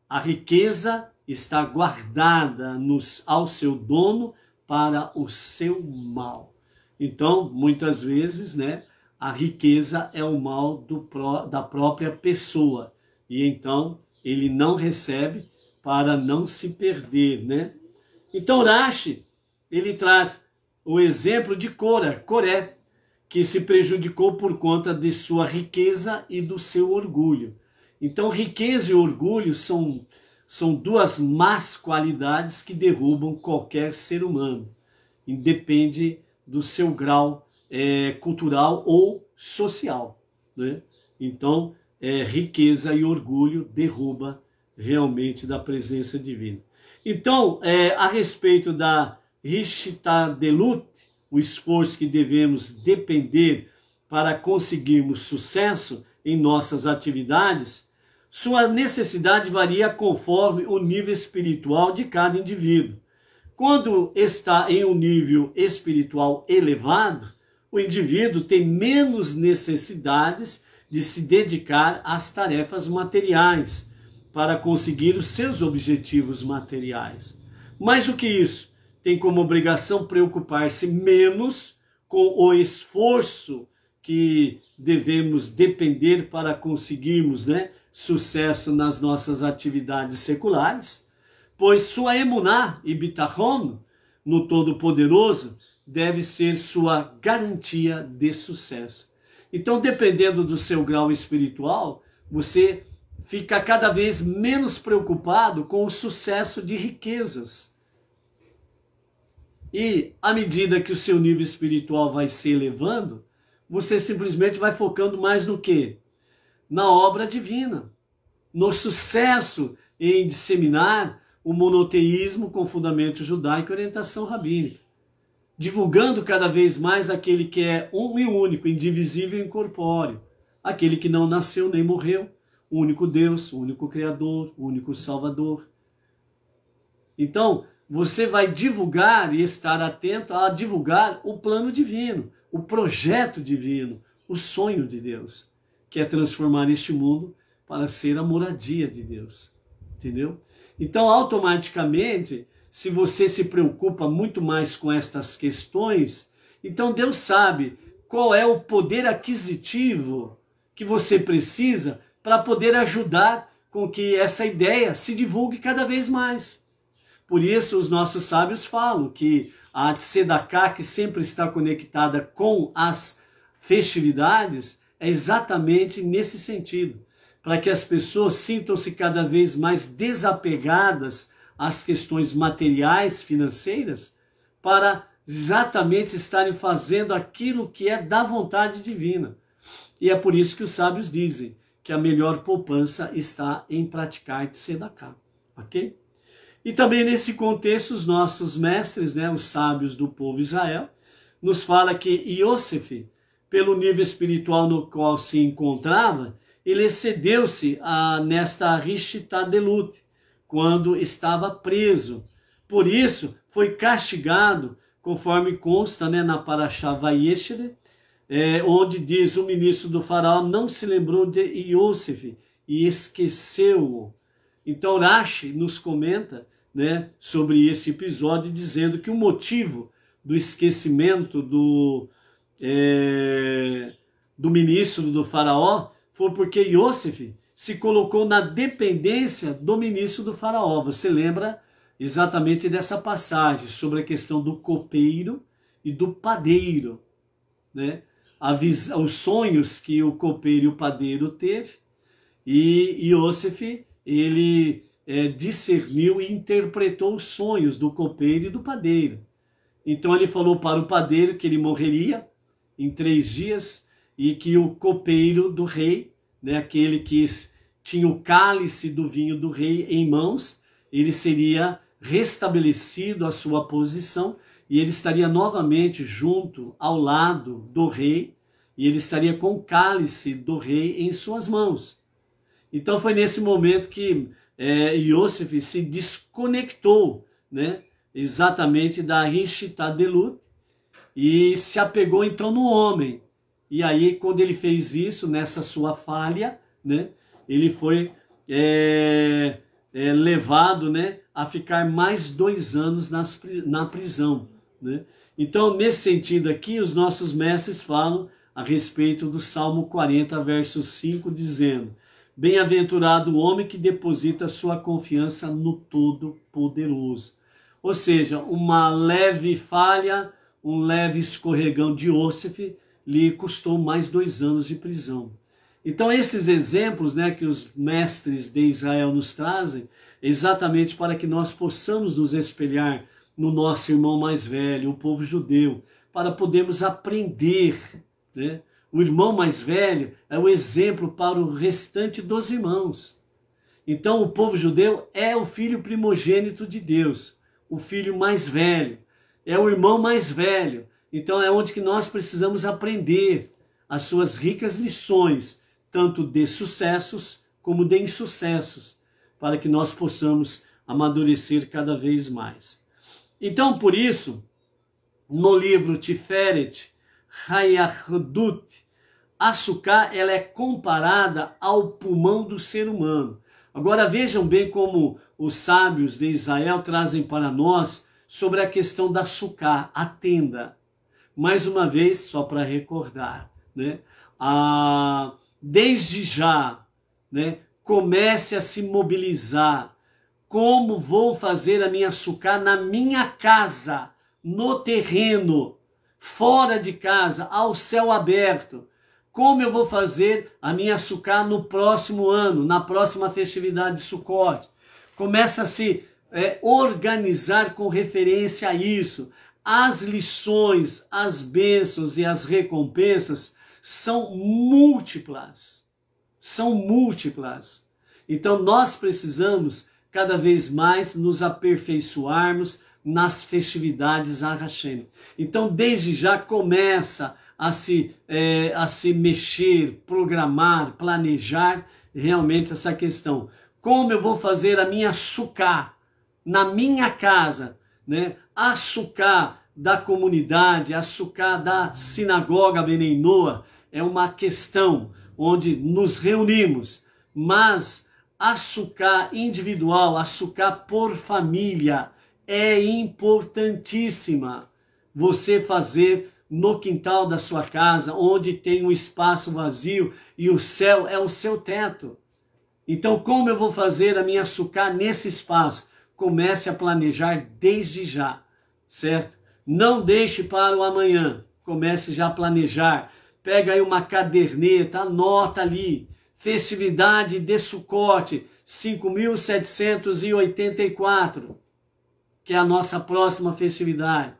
a riqueza está guardada nos, ao seu dono para o seu mal. Então, muitas vezes, né, a riqueza é o mal do, da própria pessoa. E então, ele não recebe para não se perder, né? Então Rashi, ele traz o exemplo de Cora, Coré, que se prejudicou por conta de sua riqueza e do seu orgulho. Então riqueza e orgulho são, são duas más qualidades que derrubam qualquer ser humano, independe do seu grau é, cultural ou social, né? Então, é, riqueza e orgulho derruba realmente da presença divina. Então, é, a respeito da Rishtadlut, o esforço que devemos depender para conseguirmos sucesso em nossas atividades, sua necessidade varia conforme o nível espiritual de cada indivíduo. Quando está em um nível espiritual elevado, o indivíduo tem menos necessidades de se dedicar às tarefas materiais para conseguir os seus objetivos materiais. Mais do que isso, tem como obrigação preocupar-se menos com o esforço que devemos depender para conseguirmos né, sucesso nas nossas atividades seculares, pois sua emuná e bitachon, no Todo-Poderoso, deve ser sua garantia de sucesso. Então, dependendo do seu grau espiritual, você fica cada vez menos preocupado com o sucesso de riquezas. E à medida que o seu nível espiritual vai se elevando, você simplesmente vai focando mais no que? Na obra divina, no sucesso em disseminar o monoteísmo com fundamento judaico e orientação rabínica, divulgando cada vez mais aquele que é um e único, indivisível e incorpóreo, aquele que não nasceu nem morreu, o único Deus, o único Criador, o único Salvador. Então, você vai divulgar e estar atento a divulgar o plano divino, o projeto divino, o sonho de Deus, que é transformar este mundo para ser a moradia de Deus. Entendeu? Então, automaticamente, se você se preocupa muito mais com estas questões, então Deus sabe qual é o poder aquisitivo que você precisa para poder ajudar com que essa ideia se divulgue cada vez mais. Por isso, os nossos sábios falam que a Tzedaká, que sempre está conectada com as festividades, é exatamente nesse sentido, para que as pessoas sintam-se cada vez mais desapegadas às questões materiais, financeiras, para exatamente estarem fazendo aquilo que é da vontade divina. E é por isso que os sábios dizem: que a melhor poupança está em praticar tzedakah, ok? E também nesse contexto, os nossos mestres, né, os sábios do povo Israel, nos fala que Yosef, pelo nível espiritual no qual se encontrava, ele excedeu-se ah, nesta Rishitadelut, quando estava preso. Por isso, foi castigado, conforme consta né, na Parashá é, onde diz o ministro do faraó não se lembrou de Yosef e esqueceu-o. Então Rashi nos comenta né, sobre esse episódio, dizendo que o motivo do esquecimento do, é, do ministro do faraó foi porque Yosef se colocou na dependência do ministro do faraó. Você lembra exatamente dessa passagem sobre a questão do copeiro e do padeiro, né? visão, os sonhos que o copeiro e o padeiro teve, e Iosef, ele é, discerniu e interpretou os sonhos do copeiro e do padeiro. Então ele falou para o padeiro que ele morreria em três dias e que o copeiro do rei, né, aquele que tinha o cálice do vinho do rei em mãos, ele seria restabelecido a sua posição e ele estaria novamente junto ao lado do rei e ele estaria com o cálice do rei em suas mãos. Então foi nesse momento que é, Yosef se desconectou, né, exatamente da Rishita Delut, e se apegou então no homem. E aí, quando ele fez isso, nessa sua falha, né, ele foi é, é, levado né, a ficar mais dois anos nas, na prisão. Né? Então, nesse sentido aqui, os nossos mestres falam a respeito do Salmo 40, verso 5, dizendo: Bem-aventurado o homem que deposita sua confiança no Todo-Poderoso. Ou seja, uma leve falha, um leve escorregão de Ossif lhe custou mais dois anos de prisão. Então, esses exemplos né, que os mestres de Israel nos trazem, exatamente para que nós possamos nos espelhar no nosso irmão mais velho, o povo judeu, para podermos aprender né? O irmão mais velho é o exemplo para o restante dos irmãos. Então, o povo judeu é o filho primogênito de Deus, o filho mais velho, é o irmão mais velho. Então, é onde que nós precisamos aprender as suas ricas lições, tanto de sucessos como de insucessos, para que nós possamos amadurecer cada vez mais. Então, por isso, no livro Tiferet, a Açúcar ela é comparada ao pulmão do ser humano. Agora vejam bem como os sábios de Israel trazem para nós sobre a questão da sucá, a tenda. Mais uma vez, só para recordar, né? Ah, desde já, né? Comece a se mobilizar. Como vou fazer a minha sucá na minha casa, no terreno? fora de casa, ao céu aberto. Como eu vou fazer a minha sucá no próximo ano, na próxima festividade de Sukkot? Começa a se é, organizar com referência a isso. As lições, as bênçãos e as recompensas são múltiplas. São múltiplas. Então nós precisamos cada vez mais nos aperfeiçoarmos, nas festividades a Hashem. Então, desde já começa a se, é, a se mexer, programar, planejar realmente essa questão. Como eu vou fazer a minha sucá na minha casa, né? A sucá da comunidade, a sucá da sinagoga Benenoa é uma questão onde nos reunimos, mas a individual, a por família, é importantíssima você fazer no quintal da sua casa, onde tem um espaço vazio e o céu é o seu teto. Então, como eu vou fazer a minha sucá nesse espaço? Comece a planejar desde já, certo? Não deixe para o amanhã. Comece já a planejar. Pega aí uma caderneta, anota ali. Festividade de Sucote, 5.784 que é a nossa próxima festividade.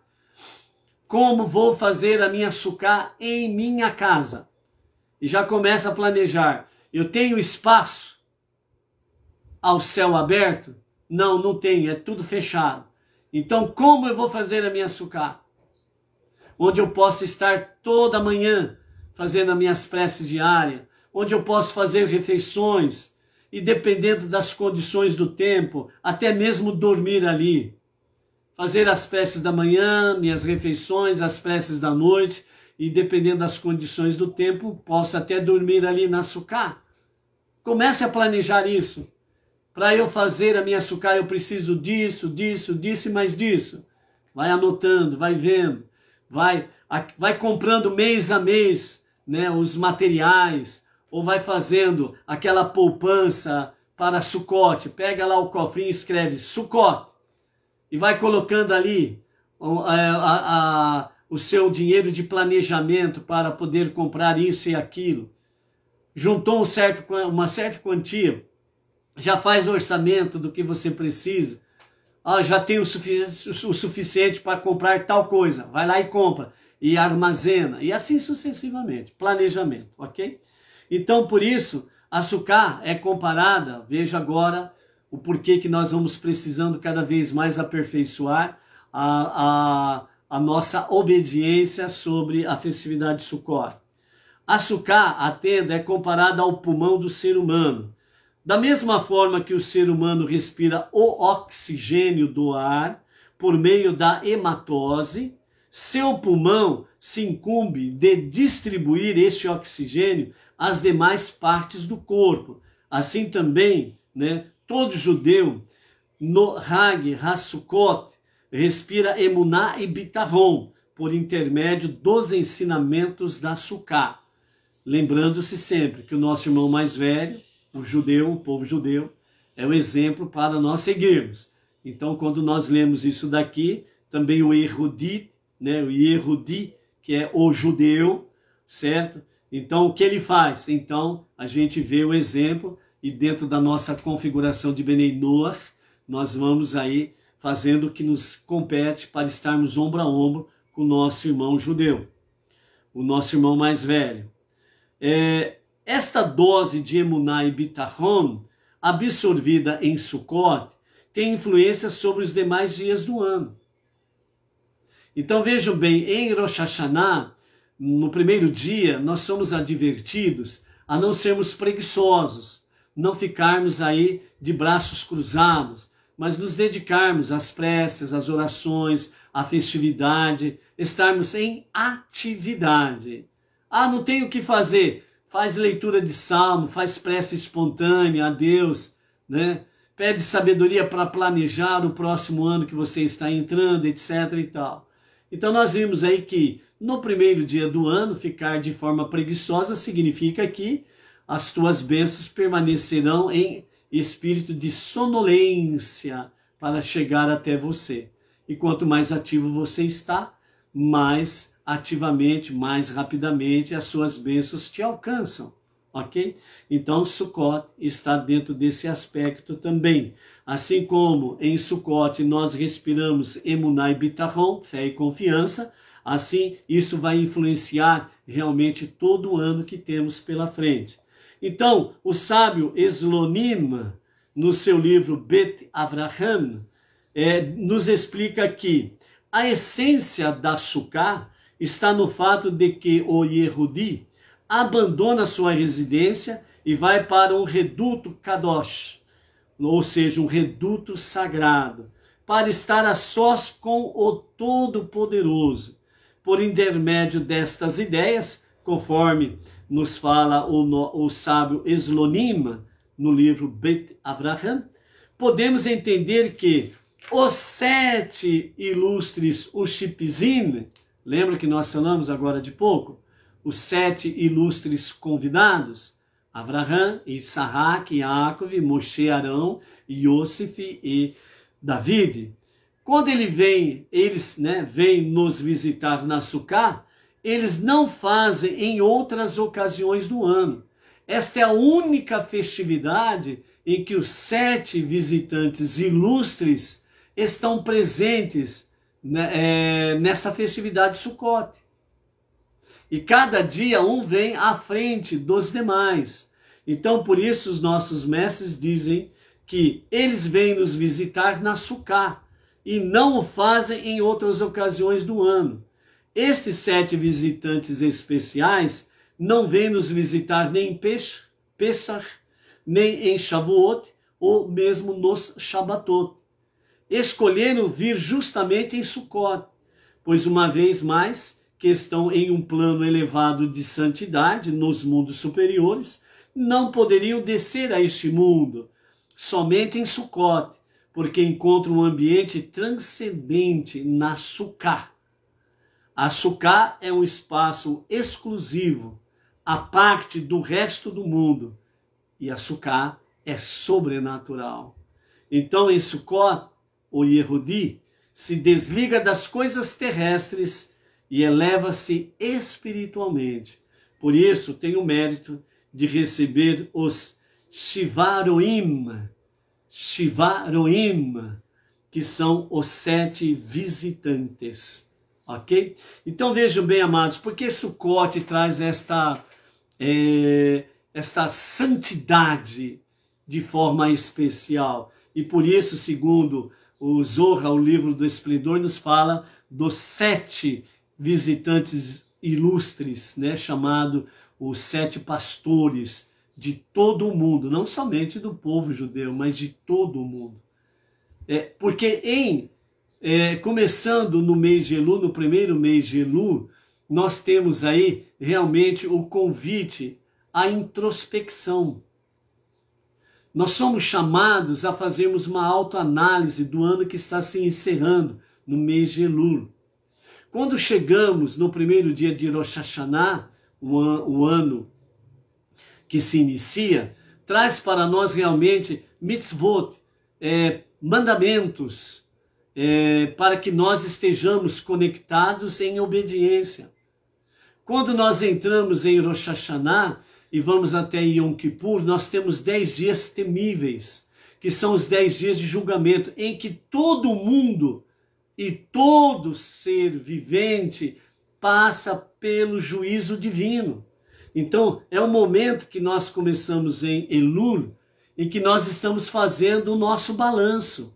Como vou fazer a minha sucá em minha casa? E já começa a planejar. Eu tenho espaço ao céu aberto? Não, não tenho, é tudo fechado. Então, como eu vou fazer a minha sucá? Onde eu posso estar toda manhã fazendo as minhas preces diárias, onde eu posso fazer refeições e, dependendo das condições do tempo, até mesmo dormir ali fazer as preces da manhã, minhas refeições, as preces da noite, e dependendo das condições do tempo, posso até dormir ali na sucá. Comece a planejar isso. Para eu fazer a minha sucá, eu preciso disso, disso, disso e mais disso. Vai anotando, vai vendo, vai, vai comprando mês a mês né, os materiais, ou vai fazendo aquela poupança para sucote. Pega lá o cofrinho e escreve sucote e vai colocando ali é, a, a, o seu dinheiro de planejamento para poder comprar isso e aquilo, juntou um certo, uma certa quantia, já faz o orçamento do que você precisa, ah, já tem o, sufic o suficiente para comprar tal coisa, vai lá e compra, e armazena, e assim sucessivamente, planejamento, ok? Então, por isso, açúcar é comparada, veja agora, o porquê que nós vamos precisando cada vez mais aperfeiçoar a, a, a nossa obediência sobre a festividade de Sukkot. A Sukkah, a tenda, é comparada ao pulmão do ser humano. Da mesma forma que o ser humano respira o oxigênio do ar por meio da hematose, seu pulmão se incumbe de distribuir este oxigênio às demais partes do corpo. Assim também, né, Todo judeu no Hag Hassukot respira Emuná e Bitahon por intermédio dos ensinamentos da Sukkah. Lembrando-se sempre que o nosso irmão mais velho, o judeu, o povo judeu, é o exemplo para nós seguirmos. Então, quando nós lemos isso daqui, também o Erudit, né, o erudit, que é o judeu, certo? Então, o que ele faz? Então, a gente vê o exemplo e dentro da nossa configuração de Beneinor, nós vamos aí fazendo o que nos compete para estarmos ombro a ombro com o nosso irmão judeu, o nosso irmão mais velho. É, esta dose de Emuná e Bitahon, absorvida em Sukkot, tem influência sobre os demais dias do ano. Então vejam bem, em Rosh Hashanah, no primeiro dia, nós somos advertidos a não sermos preguiçosos, não ficarmos aí de braços cruzados, mas nos dedicarmos às preces, às orações, à festividade, estarmos em atividade. Ah, não tem o que fazer? Faz leitura de salmo, faz prece espontânea a Deus, né? Pede sabedoria para planejar o próximo ano que você está entrando, etc e tal. Então nós vimos aí que no primeiro dia do ano ficar de forma preguiçosa significa que as tuas bênçãos permanecerão em espírito de sonolência para chegar até você. E quanto mais ativo você está, mais ativamente, mais rapidamente as suas bênçãos te alcançam, ok? Então, Sukkot está dentro desse aspecto também. Assim como em Sukkot nós respiramos Emunai e fé e confiança, assim isso vai influenciar realmente todo o ano que temos pela frente. Então, o sábio Eslonim, no seu livro Bet Avraham, é, nos explica que a essência da Sukkah está no fato de que o Yehudi abandona sua residência e vai para um reduto Kadosh, ou seja, um reduto sagrado, para estar a sós com o Todo-Poderoso. Por intermédio destas ideias, conforme nos fala o, o sábio Slonim no livro Bet Avraham, podemos entender que os sete ilustres Ushipzin, lembra que nós falamos agora de pouco? Os sete ilustres convidados, Avraham, Isaac, Yaakov, Moshe, Arão, Yosef e David. Quando ele vem, eles né, vêm nos visitar na Sucá, eles não fazem em outras ocasiões do ano. Esta é a única festividade em que os sete visitantes ilustres estão presentes né, é, nesta festividade de Sukkot. E cada dia um vem à frente dos demais. Então, por isso, os nossos mestres dizem que eles vêm nos visitar na Sucá e não o fazem em outras ocasiões do ano. Estes sete visitantes especiais não vêm nos visitar nem em Pesach, nem em Shavuot, ou mesmo nos Shabbatot. Escolheram vir justamente em Sukkot, pois uma vez mais que estão em um plano elevado de santidade nos mundos superiores, não poderiam descer a este mundo, somente em Sukkot, porque encontram um ambiente transcendente na Sukkah a Sucá é um espaço exclusivo, à parte do resto do mundo. E a Sucá é sobrenatural. Então, em Sucó, o Yehudi se desliga das coisas terrestres e eleva-se espiritualmente. Por isso, tem o mérito de receber os Shivaroim, Shivaroim, que são os sete visitantes ok? Então vejam bem, amados, porque Sucote traz esta, é, esta santidade de forma especial. E por isso, segundo o Zorra, o livro do Esplendor, nos fala dos sete visitantes ilustres, né, chamado os sete pastores de todo o mundo, não somente do povo judeu, mas de todo o mundo. É, porque em é, começando no mês de Elu, no primeiro mês de Elu, nós temos aí realmente o convite à introspecção. Nós somos chamados a fazermos uma autoanálise do ano que está se encerrando, no mês de Elul. Quando chegamos no primeiro dia de Rosh Hashanah, o, an o ano que se inicia, traz para nós realmente mitzvot, é, mandamentos, é, para que nós estejamos conectados em obediência. Quando nós entramos em Rosh Hashanah e vamos até Yom Kippur, nós temos dez dias temíveis, que são os dez dias de julgamento, em que todo mundo e todo ser vivente passa pelo juízo divino. Então, é o momento que nós começamos em Elul, em que nós estamos fazendo o nosso balanço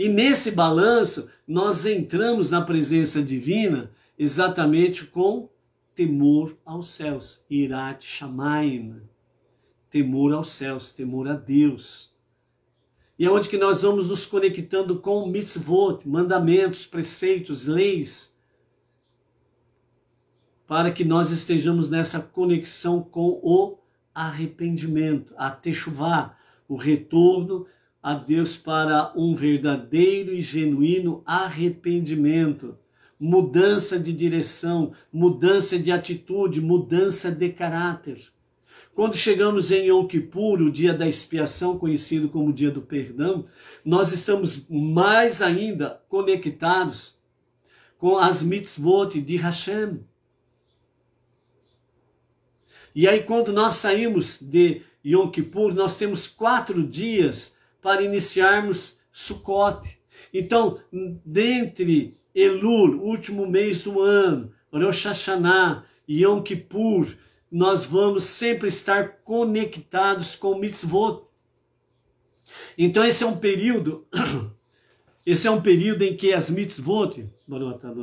e nesse balanço, nós entramos na presença divina exatamente com temor aos céus, irat shamaim, temor aos céus, temor a Deus. E é onde que nós vamos nos conectando com mitzvot, mandamentos, preceitos, leis, para que nós estejamos nessa conexão com o arrependimento, a techuvá, o retorno a Deus para um verdadeiro e genuíno arrependimento, mudança de direção, mudança de atitude, mudança de caráter. Quando chegamos em Yom Kippur, o dia da expiação, conhecido como dia do perdão, nós estamos mais ainda conectados com as mitzvot de Hashem. E aí, quando nós saímos de Yom Kippur, nós temos quatro dias para iniciarmos Sucote. Então, dentre Elul, último mês do ano, Rosh Hashanah, Yom Kippur, nós vamos sempre estar conectados com mitzvot. Então esse é um período, esse é um período em que as mitzvot,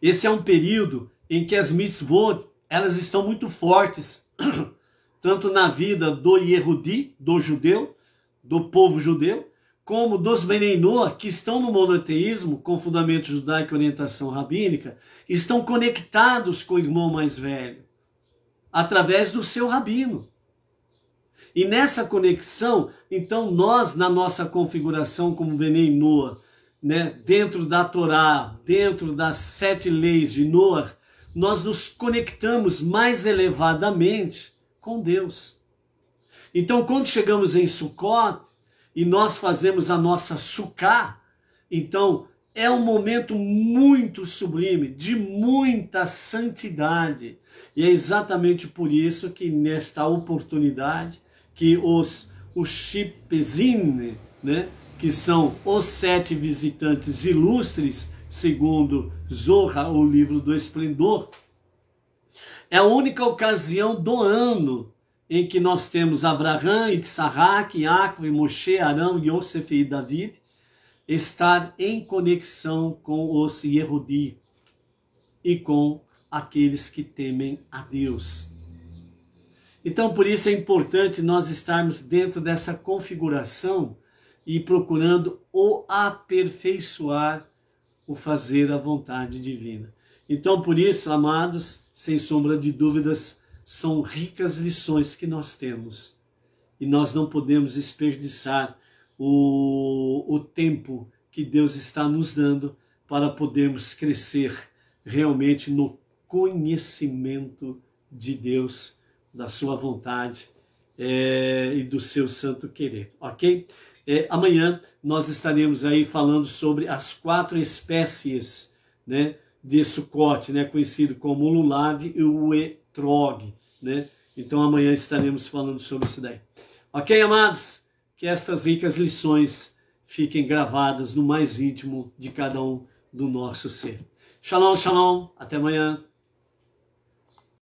esse é um período em que as mitzvot elas estão muito fortes, tanto na vida do Yehudi, do judeu, do povo judeu, como dos Benenoa, que estão no monoteísmo, com fundamento judaico e orientação rabínica, estão conectados com o irmão mais velho, através do seu rabino. E nessa conexão, então nós, na nossa configuração como Benem Noah, né, dentro da Torá, dentro das sete leis de Noah, nós nos conectamos mais elevadamente com Deus. Então, quando chegamos em Sukkot e nós fazemos a nossa Sukkah, então é um momento muito sublime, de muita santidade. E é exatamente por isso que nesta oportunidade que os os Shipezine, né, que são os sete visitantes ilustres segundo Zorra, o livro do esplendor, é a única ocasião do ano em que nós temos Avraham, Itzarrak, Yaakov, Moshe, Arão, Yosef e David estar em conexão com os Yehudi e com aqueles que temem a Deus. Então, por isso é importante nós estarmos dentro dessa configuração e procurando o aperfeiçoar o fazer a vontade divina. Então, por isso, amados, sem sombra de dúvidas, são ricas lições que nós temos. E nós não podemos desperdiçar o, o tempo que Deus está nos dando para podermos crescer realmente no conhecimento de Deus, da sua vontade é, e do seu santo querer, ok? É, amanhã nós estaremos aí falando sobre as quatro espécies né, de sucote, né, conhecido como o lulave e o etrog. Né? Então amanhã estaremos falando sobre isso daí. Ok, amados? Que estas ricas lições fiquem gravadas no mais íntimo de cada um do nosso ser. Shalom, shalom, até amanhã.